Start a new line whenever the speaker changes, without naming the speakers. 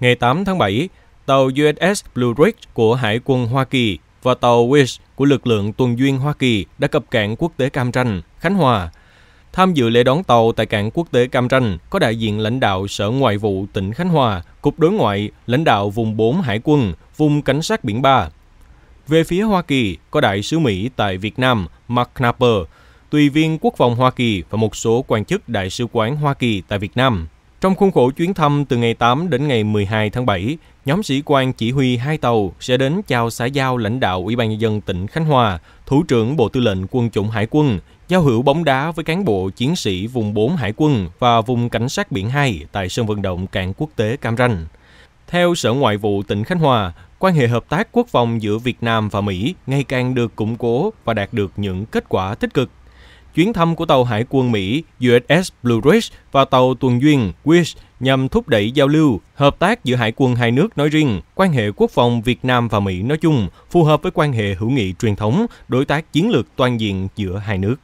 Ngày 8 tháng 7, tàu USS Blue Ridge của Hải quân Hoa Kỳ và tàu Wish của lực lượng tuần duyên Hoa Kỳ đã cập cảng quốc tế Cam Ranh, Khánh Hòa. Tham dự lễ đón tàu tại cảng quốc tế Cam Ranh có đại diện lãnh đạo Sở Ngoại vụ tỉnh Khánh Hòa, Cục Đối ngoại, lãnh đạo vùng 4 Hải quân, vùng Cảnh sát biển 3. Về phía Hoa Kỳ, có đại sứ Mỹ tại Việt Nam Mark Knapper, tùy viên quốc phòng Hoa Kỳ và một số quan chức đại sứ quán Hoa Kỳ tại Việt Nam. Trong khuôn khổ chuyến thăm từ ngày 8 đến ngày 12 tháng 7, nhóm sĩ quan chỉ huy hai tàu sẽ đến chào xã giao lãnh đạo Ủy ban nhân dân tỉnh Khánh Hòa, Thủ trưởng Bộ Tư lệnh Quân chủng Hải quân, giao hữu bóng đá với cán bộ chiến sĩ vùng 4 Hải quân và vùng cảnh sát biển 2 tại sân vận động cảng quốc tế Cam Ranh. Theo Sở Ngoại vụ tỉnh Khánh Hòa, quan hệ hợp tác quốc phòng giữa Việt Nam và Mỹ ngày càng được củng cố và đạt được những kết quả tích cực chuyến thăm của tàu hải quân Mỹ USS Blue Ridge và tàu tuần duyên Wish nhằm thúc đẩy giao lưu, hợp tác giữa hải quân hai nước nói riêng, quan hệ quốc phòng Việt Nam và Mỹ nói chung, phù hợp với quan hệ hữu nghị truyền thống, đối tác chiến lược toàn diện giữa hai nước.